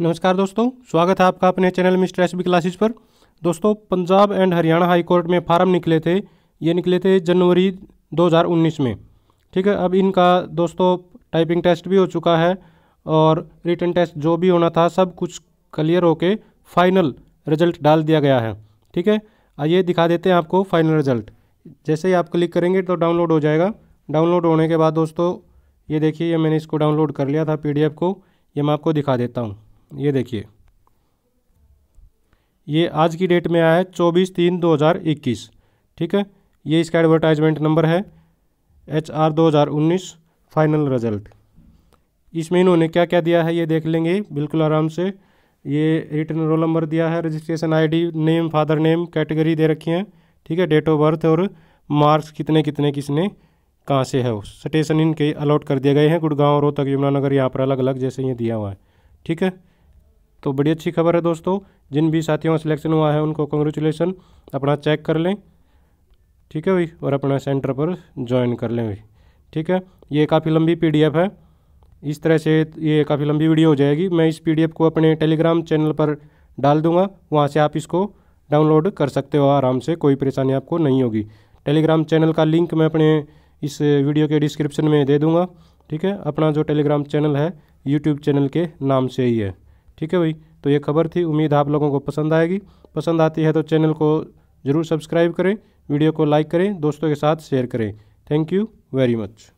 नमस्कार दोस्तों स्वागत है आपका अपने channel mister S B classes पर दोस्तों Punjab and Haryana high court में फार्म निकले थे ये निकले थे जनवरी 2019 में ठीक है अब इनका दोस्तों टाइपिंग टेस्ट भी हो चुका है और रिटर्न टेस्ट जो भी होना था सब कुछ क्लियर होके फाइनल रिजल्ट डाल दिया गया है ठीक है आइए दिखा देते हैं आपको फाइनल रिजल्ट जैसे ही आप क्लिक करेंगे तो डाउनलोड हो जाएगा डाउनलोड होने के बाद दोस्तों ये देखिए ये मैंने इसको डाउनलोड कर लिया था पी को ये मैं आपको दिखा देता हूँ ये देखिए ये आज की डेट में आया है चौबीस तीन दो हज़ार इक्कीस ठीक है ये इसका एडवर्टाइजमेंट नंबर है एच आर दो हज़ार उन्नीस फाइनल रिजल्ट इसमें इन्होंने क्या क्या दिया है ये देख लेंगे बिल्कुल आराम से ये रिटर्न रोल नंबर दिया है registration ID name father name category दे रखी है ठीक है डेट ऑफ बर्थ और मार्क्स कितने कितने किसने कहाँ से है उस स्टेशन इनके अलॉट कर दिए गए हैं गुड़गांव रोहतक यमुनानगर यहाँ पर अलग अलग जैसे ये दिया हुआ है ठीक है तो बड़ी अच्छी खबर है दोस्तों जिन भी साथियों का सिलेक्शन हुआ है उनको कॉन्ग्रेचुलेसन अपना चेक कर लें ठीक है भाई और अपना सेंटर पर ज्वाइन कर लें भाई ठीक है ये काफ़ी लंबी पीडीएफ है इस तरह से ये काफ़ी लंबी वीडियो हो जाएगी मैं इस पीडीएफ को अपने टेलीग्राम चैनल पर डाल दूंगा वहाँ से आप इसको डाउनलोड कर सकते हो आराम से कोई परेशानी आपको नहीं होगी टेलीग्राम चैनल का लिंक मैं अपने इस वीडियो के डिस्क्रिप्शन में दे दूँगा ठीक है अपना जो टेलीग्राम चैनल है यूट्यूब चैनल के नाम से ही है ठीक है भाई तो ये खबर थी उम्मीद आप लोगों को पसंद आएगी पसंद आती है तो चैनल को ज़रूर सब्सक्राइब करें वीडियो को लाइक करें दोस्तों के साथ शेयर करें थैंक यू वेरी मच